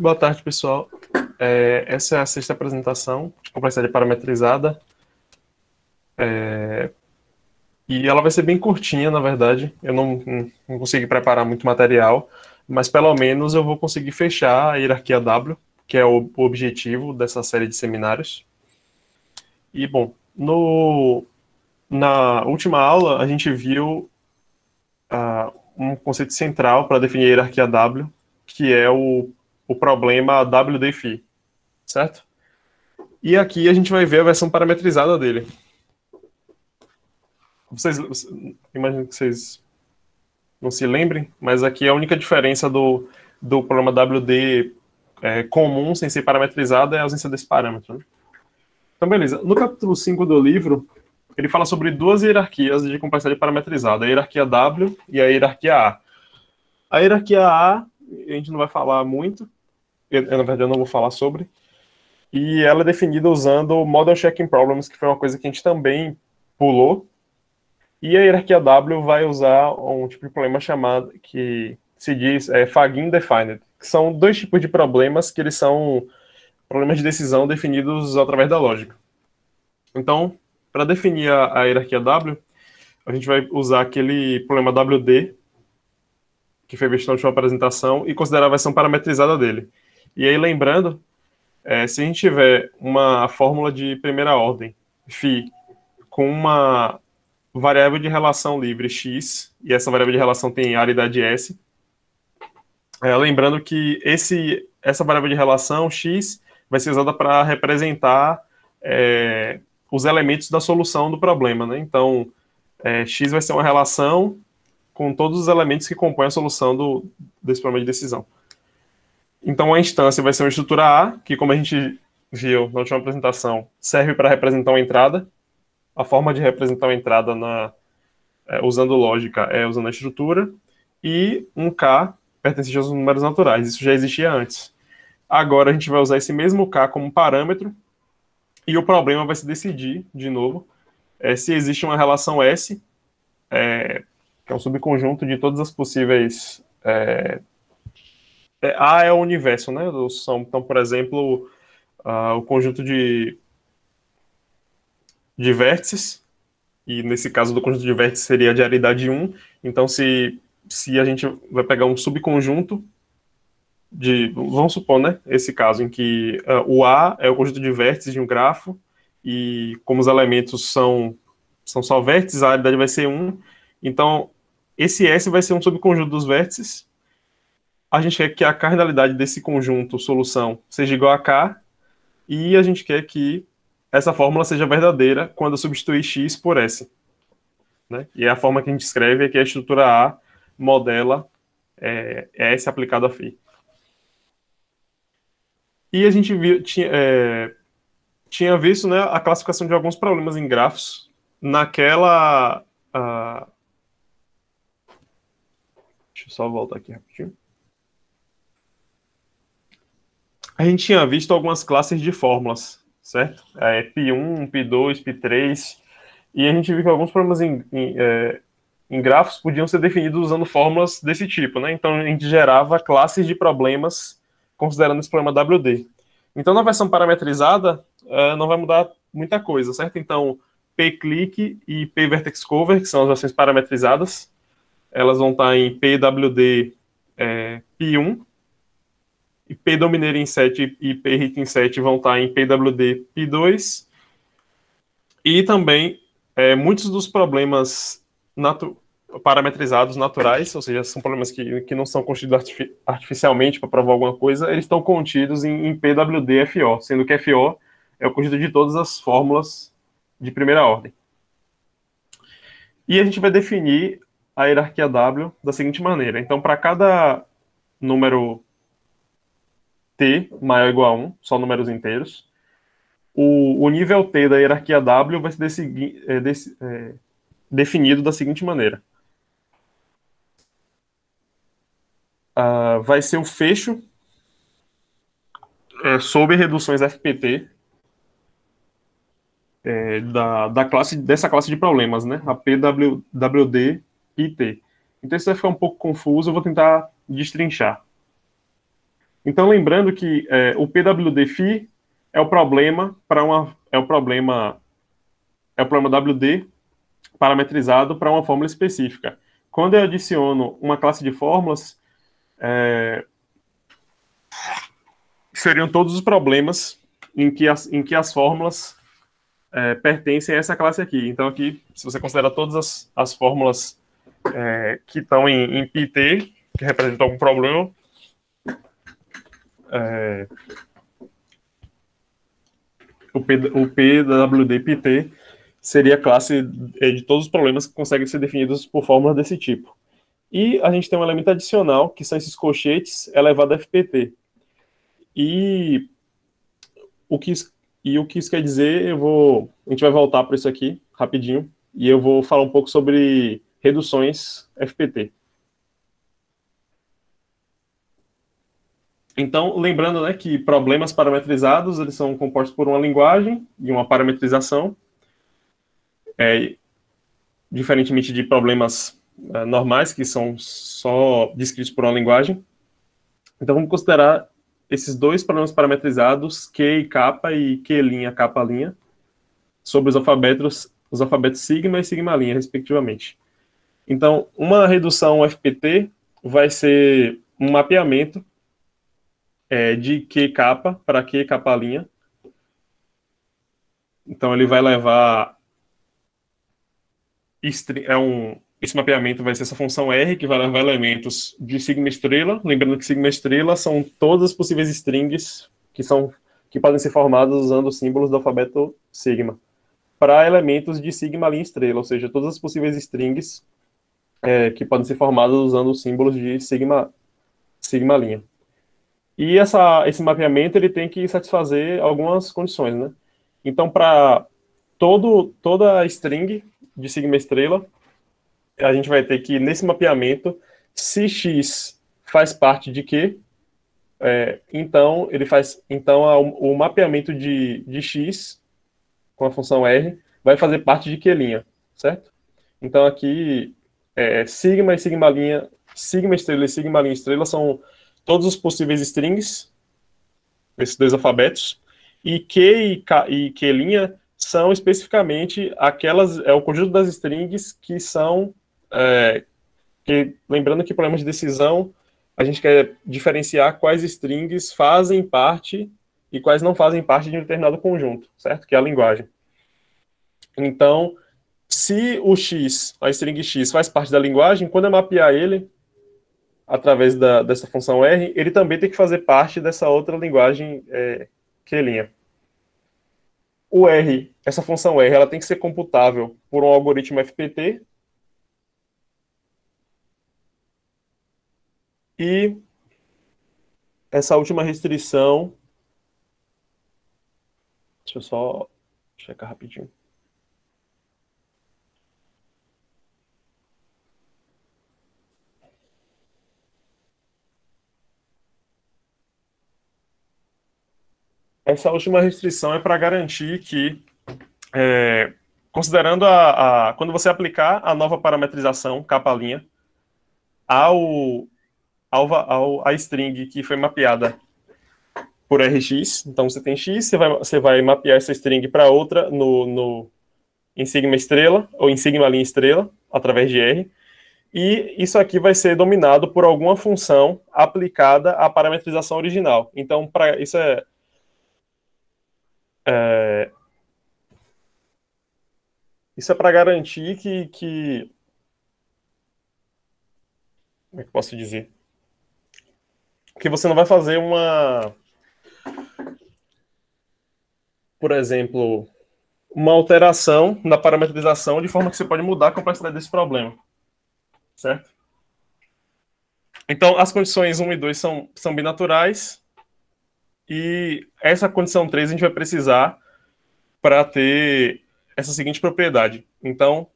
Boa tarde, pessoal. É, essa é a sexta apresentação de complexidade parametrizada. É, e ela vai ser bem curtinha, na verdade. Eu não, não consegui preparar muito material, mas pelo menos eu vou conseguir fechar a hierarquia W, que é o objetivo dessa série de seminários. E, bom, no, na última aula a gente viu uh, um conceito central para definir a hierarquia W, que é o o problema WDFI, certo? E aqui a gente vai ver a versão parametrizada dele. Vocês, imagino que vocês não se lembrem, mas aqui a única diferença do, do problema WD é, comum, sem ser parametrizado, é a ausência desse parâmetro. Né? Então, beleza. No capítulo 5 do livro, ele fala sobre duas hierarquias de complexidade parametrizada, a hierarquia W e a hierarquia A. A hierarquia A, a gente não vai falar muito, eu, na verdade eu não vou falar sobre. E ela é definida usando o Model Checking Problems, que foi uma coisa que a gente também pulou. E a hierarquia W vai usar um tipo de problema chamado que se diz é, Fagin Defined, que são dois tipos de problemas que eles são problemas de decisão definidos através da lógica. Então, para definir a, a hierarquia W, a gente vai usar aquele problema WD, que foi visto na última apresentação, e considerar a versão parametrizada dele. E aí, lembrando, é, se a gente tiver uma fórmula de primeira ordem, φ, com uma variável de relação livre x, e essa variável de relação tem aridade s, é, lembrando que esse, essa variável de relação x vai ser usada para representar é, os elementos da solução do problema. Né? Então, é, x vai ser uma relação com todos os elementos que compõem a solução do, desse problema de decisão. Então, a instância vai ser uma estrutura A, que, como a gente viu na última apresentação, serve para representar uma entrada. A forma de representar uma entrada na, é, usando lógica é usando a estrutura. E um K pertencente aos números naturais. Isso já existia antes. Agora, a gente vai usar esse mesmo K como parâmetro. E o problema vai se decidir, de novo, é, se existe uma relação S, é, que é um subconjunto de todas as possíveis é, é, A é o universo, né? São, Então, por exemplo, uh, o conjunto de, de vértices, e nesse caso do conjunto de vértices seria a diaridade 1. Então, se, se a gente vai pegar um subconjunto de. Vamos supor, né? Esse caso em que uh, o A é o conjunto de vértices de um grafo, e como os elementos são, são só vértices, a realidade vai ser 1. Então, esse S vai ser um subconjunto dos vértices, a gente quer que a cardinalidade desse conjunto solução seja igual a K, e a gente quer que essa fórmula seja verdadeira quando eu substituir X por S. Né? E é a forma que a gente escreve é que a estrutura A modela é, S aplicado a φ. E a gente viu, tinha, é, tinha visto né, a classificação de alguns problemas em grafos naquela. Uh... Deixa eu só voltar aqui rapidinho. A gente tinha visto algumas classes de fórmulas, certo? É, P1, P2, P3, e a gente viu que alguns problemas em, em, é, em grafos podiam ser definidos usando fórmulas desse tipo, né? Então a gente gerava classes de problemas considerando esse problema WD. Então na versão parametrizada é, não vai mudar muita coisa, certo? Então p e P-vertex-cover, que são as versões parametrizadas, elas vão estar em PWD é, P1 PDomineiro em 7 e PRIT em 7 vão estar tá em PWD P2. E também é, muitos dos problemas natu parametrizados naturais, ou seja, são problemas que, que não são construídos artificialmente para provar alguma coisa, eles estão contidos em, em PWD FO, sendo que FO é o conjunto de todas as fórmulas de primeira ordem. E a gente vai definir a hierarquia W da seguinte maneira. Então, para cada número t maior ou igual a 1, só números inteiros. O, o nível t da hierarquia W vai ser desse, é, desse, é, definido da seguinte maneira. Uh, vai ser o fecho é, sobre reduções FPT é, da, da classe, dessa classe de problemas, né? A PWD e T. Então isso vai ficar um pouco confuso, eu vou tentar destrinchar. Então, lembrando que é, o PWDFI é o problema para uma é o problema é o problema WD parametrizado para uma fórmula específica. Quando eu adiciono uma classe de fórmulas, é, seriam todos os problemas em que as, em que as fórmulas é, pertencem a essa classe aqui. Então, aqui, se você considera todas as, as fórmulas é, que estão em, em PT, que representam algum problema, é, o, P, o PWDPT seria a classe é, de todos os problemas que conseguem ser definidos por fórmulas desse tipo. E a gente tem um elemento adicional, que são esses colchetes elevado a FPT. E o que isso, e o que isso quer dizer, eu vou, a gente vai voltar para isso aqui rapidinho, e eu vou falar um pouco sobre reduções FPT. Então, lembrando né, que problemas parametrizados eles são compostos por uma linguagem e uma parametrização, é, diferentemente de problemas é, normais, que são só descritos por uma linguagem. Então, vamos considerar esses dois problemas parametrizados, Q e capa e Q linha, capa linha, sobre os alfabetos, os alfabetos sigma e sigma linha, respectivamente. Então, uma redução FPT vai ser um mapeamento é, de Q capa para Q capa linha. Então ele vai levar é um esse mapeamento vai ser essa função R que vai levar elementos de sigma estrela, lembrando que sigma estrela são todas as possíveis strings que são que podem ser formadas usando símbolos do alfabeto sigma para elementos de sigma linha estrela, ou seja, todas as possíveis strings é, que podem ser formadas usando símbolos de sigma sigma linha. E essa, esse mapeamento ele tem que satisfazer algumas condições, né? Então, para toda a string de sigma estrela, a gente vai ter que, nesse mapeamento, se x faz parte de q, é, então ele faz então o, o mapeamento de, de x com a função r vai fazer parte de que linha, certo? Então aqui é, sigma e sigma linha, sigma estrela e sigma linha estrela são todos os possíveis strings, esses dois alfabetos, e Q e, Q linha são especificamente aquelas, é o conjunto das strings que são, é, que, lembrando que problemas de decisão, a gente quer diferenciar quais strings fazem parte e quais não fazem parte de um determinado conjunto, certo? Que é a linguagem. Então, se o X, a string X, faz parte da linguagem, quando eu mapear ele, através da, dessa função R, ele também tem que fazer parte dessa outra linguagem é, linha O R, essa função R, ela tem que ser computável por um algoritmo FPT. E essa última restrição... Deixa eu só checar rapidinho. Essa última restrição é para garantir que, é, considerando a, a, quando você aplicar a nova parametrização capa-linha ao, ao, ao, a string que foi mapeada por RX, então você tem X, você vai, você vai mapear essa string para outra no, no, em sigma estrela ou em sigma linha estrela através de R, e isso aqui vai ser dominado por alguma função aplicada à parametrização original. Então, para isso é é... Isso é para garantir que, que. Como é que eu posso dizer? Que você não vai fazer uma. Por exemplo, uma alteração na parametrização de forma que você pode mudar a complexidade desse problema. Certo? Então, as condições 1 e 2 são, são binaturais. E essa condição 3 a gente vai precisar para ter essa seguinte propriedade. Então,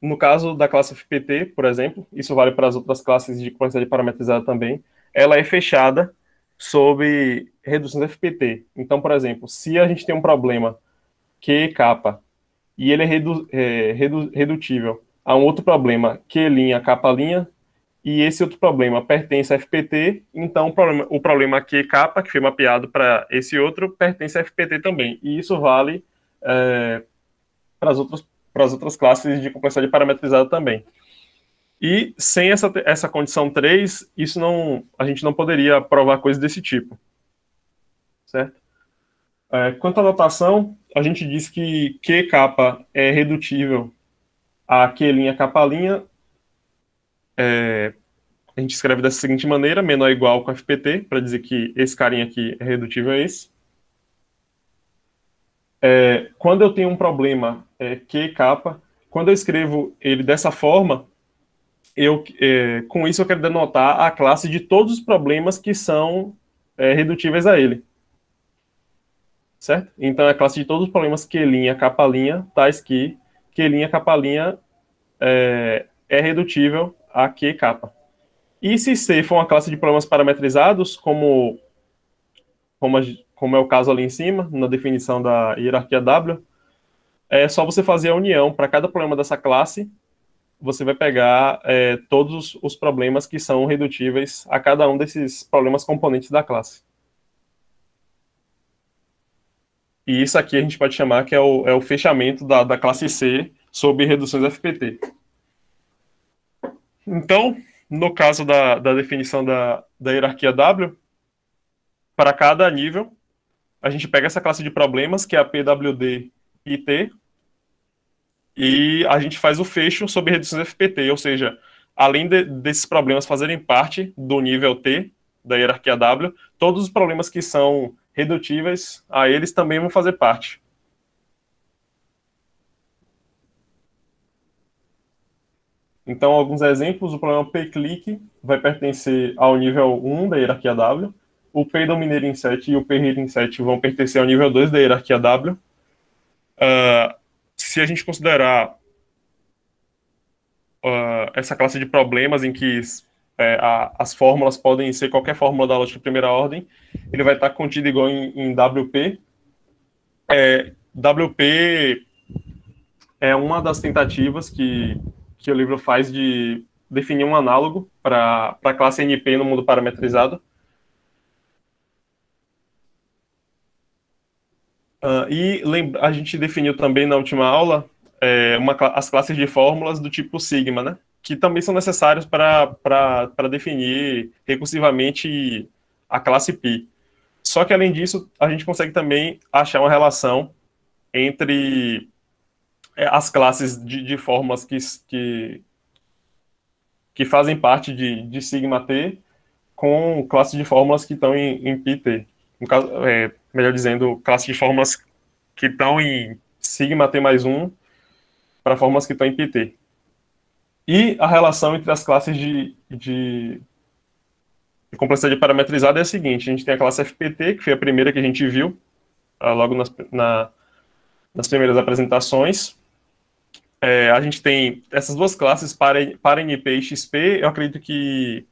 no caso da classe FPT, por exemplo, isso vale para as outras classes de quantidade parametrizada também, ela é fechada sob reduções FPT. Então, por exemplo, se a gente tem um problema Q capa e ele é, redu é redu redutível a um outro problema Q linha capa linha e esse outro problema pertence a FPT, então o problema, o problema aqui, é capa, que foi mapeado para esse outro, pertence a FPT também. E isso vale é, para as outras, outras classes de complexidade parametrizada também. E sem essa, essa condição 3, isso não, a gente não poderia provar coisas desse tipo. Certo? É, quanto à notação, a gente diz que QK capa é redutível a Q linha capa linha é, a gente escreve da seguinte maneira, menor ou igual com FPT, para dizer que esse carinha aqui é redutível a esse. É, quando eu tenho um problema é, Q capa, quando eu escrevo ele dessa forma, eu, é, com isso eu quero denotar a classe de todos os problemas que são é, redutíveis a ele. Certo? Então, é a classe de todos os problemas Q', capa', linha tais que Q', capa' é, é redutível a Q capa. E se C for uma classe de problemas parametrizados, como, como, como é o caso ali em cima, na definição da hierarquia W, é só você fazer a união para cada problema dessa classe, você vai pegar é, todos os problemas que são redutíveis a cada um desses problemas componentes da classe. E isso aqui a gente pode chamar que é o, é o fechamento da, da classe C sob reduções FPT. Então, no caso da, da definição da, da hierarquia W, para cada nível, a gente pega essa classe de problemas, que é a PWD e T, e a gente faz o fecho sobre reduções FPT, ou seja, além de, desses problemas fazerem parte do nível T, da hierarquia W, todos os problemas que são redutíveis a eles também vão fazer parte. Então, alguns exemplos, o problema pclick vai pertencer ao nível 1 da hierarquia W, o pdominer inset e o prread inset vão pertencer ao nível 2 da hierarquia W. Uh, se a gente considerar uh, essa classe de problemas em que é, a, as fórmulas podem ser qualquer fórmula da lógica de primeira ordem, ele vai estar contido igual em, em WP. É, WP é uma das tentativas que que o livro faz de definir um análogo para a classe NP no mundo parametrizado. Uh, e lembra, a gente definiu também na última aula é, uma, as classes de fórmulas do tipo sigma, né? Que também são necessários para definir recursivamente a classe pi. Só que, além disso, a gente consegue também achar uma relação entre é, as classes de, de fórmulas que, que, que, fazem parte de, de sigma T com classes de fórmulas que estão em, em pt. Caso, é, melhor dizendo, classes de fórmulas que estão em sigma T mais 1 para fórmulas que estão em pt. E a relação entre as classes de, de, de complexidade parametrizada é a seguinte, a gente tem a classe FPT, que foi a primeira que a gente viu, ah, logo nas, na, nas primeiras apresentações é, a gente tem essas duas classes, para NP e XP. Eu acredito que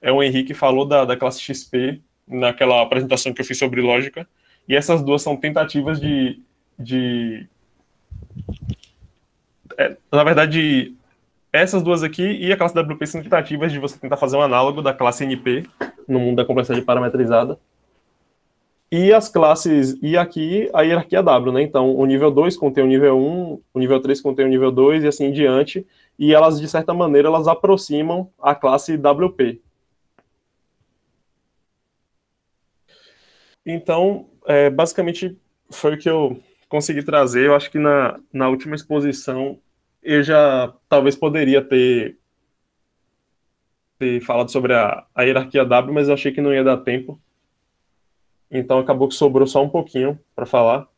é o Henrique falou da, da classe XP naquela apresentação que eu fiz sobre lógica. E essas duas são tentativas de. de é, na verdade, essas duas aqui e a classe WP são tentativas de você tentar fazer um análogo da classe NP no mundo da complexidade parametrizada. E as classes, e aqui a hierarquia W, né? Então, o nível 2 contém o nível 1, o nível 3 contém o nível 2 e assim em diante. E elas, de certa maneira, elas aproximam a classe WP. Então, é, basicamente, foi o que eu consegui trazer. Eu acho que na, na última exposição eu já talvez poderia ter, ter falado sobre a, a hierarquia W, mas eu achei que não ia dar tempo. Então acabou que sobrou só um pouquinho para falar.